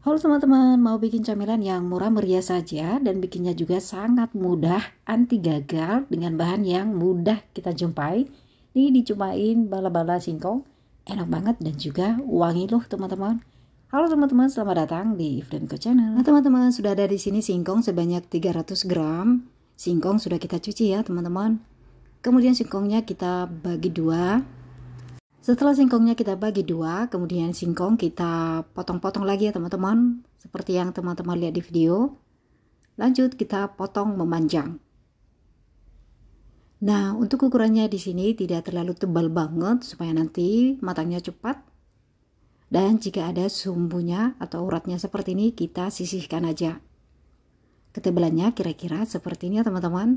Halo teman-teman, mau bikin camilan yang murah meriah saja dan bikinnya juga sangat mudah, anti gagal dengan bahan yang mudah kita jumpai. Ini dicumain bala-bala singkong, enak banget dan juga wangi loh teman-teman. Halo teman-teman, selamat datang di Ifdenko Channel. Nah teman-teman, sudah ada di sini singkong sebanyak 300 gram. Singkong sudah kita cuci ya teman-teman. Kemudian singkongnya kita bagi dua, setelah singkongnya kita bagi dua, kemudian singkong kita potong-potong lagi ya teman-teman, seperti yang teman-teman lihat di video. Lanjut kita potong memanjang. Nah, untuk ukurannya di sini tidak terlalu tebal banget supaya nanti matangnya cepat. Dan jika ada sumbunya atau uratnya seperti ini, kita sisihkan aja. Ketebalannya kira-kira seperti ini ya teman-teman.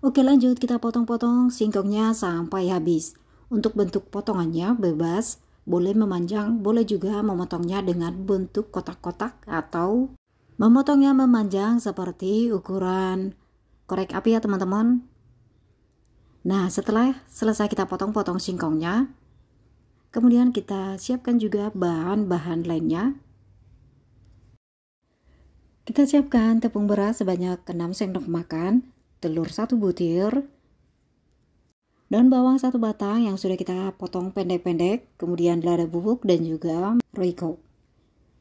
Oke lanjut kita potong-potong singkongnya sampai habis. Untuk bentuk potongannya bebas, boleh memanjang, boleh juga memotongnya dengan bentuk kotak-kotak atau memotongnya memanjang seperti ukuran korek api ya teman-teman. Nah, setelah selesai kita potong-potong singkongnya, kemudian kita siapkan juga bahan-bahan lainnya. Kita siapkan tepung beras sebanyak 6 sendok makan, telur 1 butir, Daun bawang satu batang yang sudah kita potong pendek-pendek, kemudian lada bubuk dan juga roiko.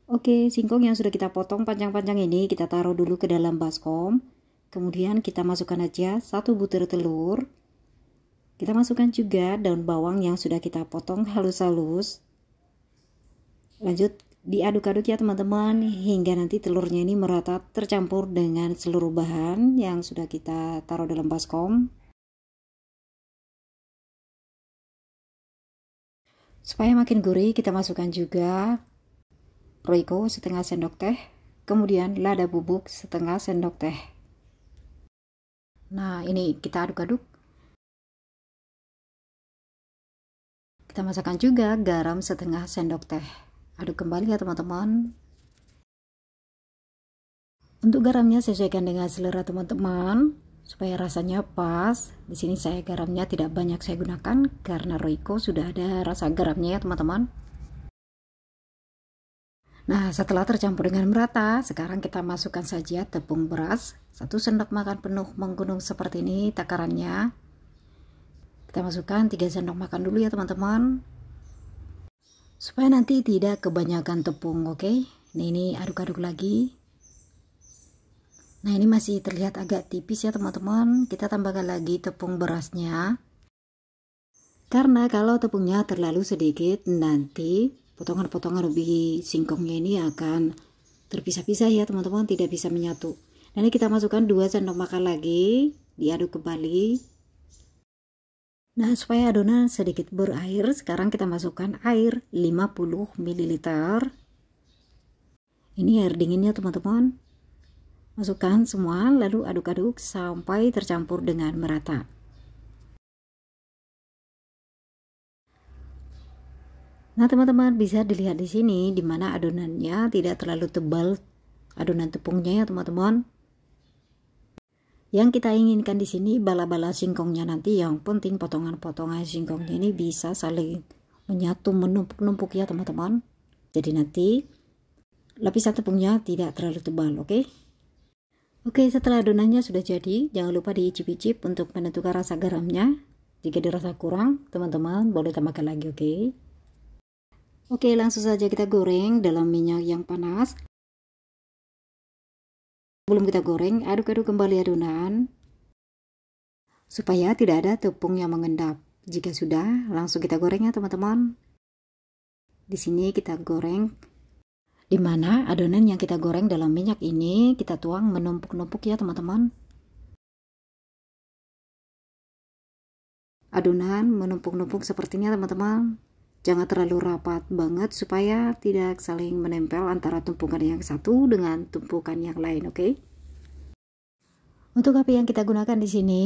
Oke, singkong yang sudah kita potong panjang-panjang ini kita taruh dulu ke dalam baskom. Kemudian kita masukkan aja satu butir telur. Kita masukkan juga daun bawang yang sudah kita potong halus-halus. Lanjut diaduk-aduk ya teman-teman hingga nanti telurnya ini merata tercampur dengan seluruh bahan yang sudah kita taruh dalam baskom. Supaya makin gurih, kita masukkan juga Roiko setengah sendok teh, kemudian lada bubuk setengah sendok teh. Nah, ini kita aduk-aduk. Kita masukkan juga garam setengah sendok teh. Aduk kembali ya teman-teman. Untuk garamnya sesuaikan dengan selera teman-teman. Supaya rasanya pas, di sini saya garamnya tidak banyak saya gunakan karena Royco sudah ada rasa garamnya ya teman-teman. Nah, setelah tercampur dengan merata, sekarang kita masukkan saja tepung beras. Satu sendok makan penuh menggunung seperti ini takarannya. Kita masukkan 3 sendok makan dulu ya teman-teman. Supaya nanti tidak kebanyakan tepung, oke? Okay? Nah, ini aduk-aduk lagi. Nah ini masih terlihat agak tipis ya teman-teman. Kita tambahkan lagi tepung berasnya. Karena kalau tepungnya terlalu sedikit nanti potongan-potongan ubi singkongnya ini akan terpisah-pisah ya teman-teman tidak bisa menyatu. Nah ini kita masukkan 2 sendok makan lagi diaduk kembali. Nah supaya adonan sedikit berair sekarang kita masukkan air 50 ml. Ini air dinginnya teman-teman Masukkan semua lalu aduk-aduk sampai tercampur dengan merata. Nah, teman-teman bisa dilihat di sini di mana adonannya tidak terlalu tebal adonan tepungnya ya, teman-teman. Yang kita inginkan di sini bala-bala singkongnya nanti yang penting potongan-potongan singkongnya ini bisa saling menyatu menumpuk-numpuk ya, teman-teman. Jadi nanti lapisan tepungnya tidak terlalu tebal, oke? Okay? Oke, setelah adonannya sudah jadi, jangan lupa diicip-icip untuk menentukan rasa garamnya. Jika dirasa kurang, teman-teman boleh tambahkan lagi, oke? Oke, langsung saja kita goreng dalam minyak yang panas. Sebelum kita goreng, aduk-aduk kembali adonan supaya tidak ada tepung yang mengendap. Jika sudah, langsung kita goreng ya, teman-teman. Di sini kita goreng di mana adonan yang kita goreng dalam minyak ini kita tuang menumpuk-numpuk ya teman-teman. Adonan menumpuk-numpuk seperti ini teman-teman. Jangan terlalu rapat banget supaya tidak saling menempel antara tumpukan yang satu dengan tumpukan yang lain, oke? Okay? Untuk api yang kita gunakan di sini,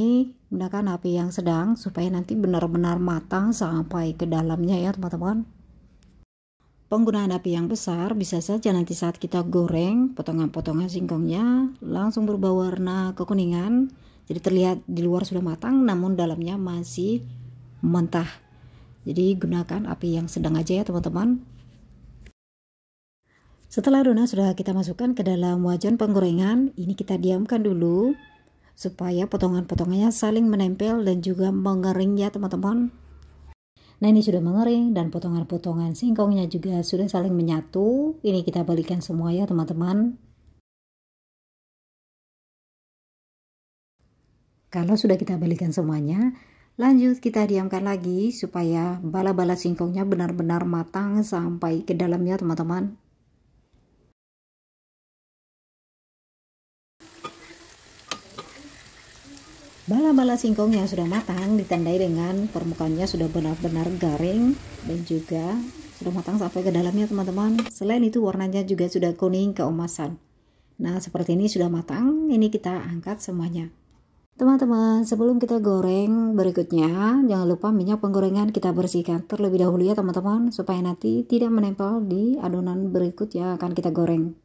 gunakan api yang sedang supaya nanti benar-benar matang sampai ke dalamnya ya teman-teman. Penggunaan api yang besar bisa saja nanti saat kita goreng potongan-potongan singkongnya langsung berubah warna kekuningan. Jadi terlihat di luar sudah matang namun dalamnya masih mentah. Jadi gunakan api yang sedang aja ya teman-teman. Setelah adonan sudah kita masukkan ke dalam wajan penggorengan, ini kita diamkan dulu supaya potongan-potongannya saling menempel dan juga mengering ya teman-teman. Nah ini sudah mengering dan potongan-potongan singkongnya juga sudah saling menyatu. Ini kita balikan semua ya teman-teman. Kalau sudah kita balikan semuanya, lanjut kita diamkan lagi supaya bala-bala singkongnya benar-benar matang sampai ke dalamnya teman-teman. Bala-bala singkong yang sudah matang ditandai dengan permukaannya sudah benar-benar garing dan juga sudah matang sampai ke dalamnya teman-teman. Selain itu warnanya juga sudah kuning keemasan. Nah seperti ini sudah matang, ini kita angkat semuanya. Teman-teman, sebelum kita goreng berikutnya, jangan lupa minyak penggorengan kita bersihkan terlebih dahulu ya teman-teman, supaya nanti tidak menempel di adonan berikut yang akan kita goreng.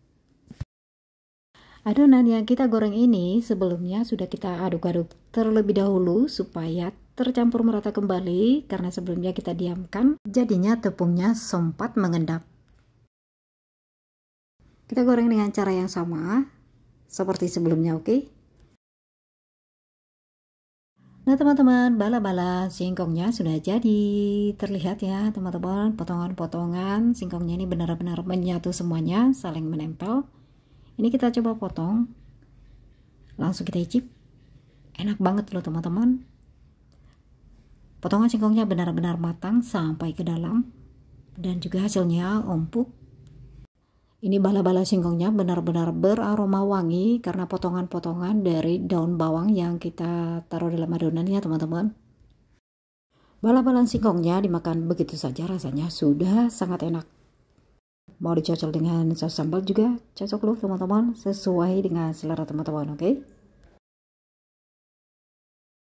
Adonan yang kita goreng ini sebelumnya sudah kita aduk-aduk terlebih dahulu supaya tercampur merata kembali karena sebelumnya kita diamkan jadinya tepungnya sempat mengendap. Kita goreng dengan cara yang sama seperti sebelumnya oke? Okay? Nah teman-teman bala-bala singkongnya sudah jadi terlihat ya teman-teman potongan-potongan singkongnya ini benar-benar menyatu semuanya saling menempel ini kita coba potong langsung kita icip enak banget loh teman-teman potongan singkongnya benar-benar matang sampai ke dalam dan juga hasilnya empuk ini bala-bala singkongnya benar-benar beraroma wangi karena potongan-potongan dari daun bawang yang kita taruh dalam adonannya teman-teman. Bala-bala singkongnya dimakan begitu saja rasanya sudah sangat enak mau dicocol dengan saus sambal juga cocok loh teman-teman sesuai dengan selera teman-teman oke okay?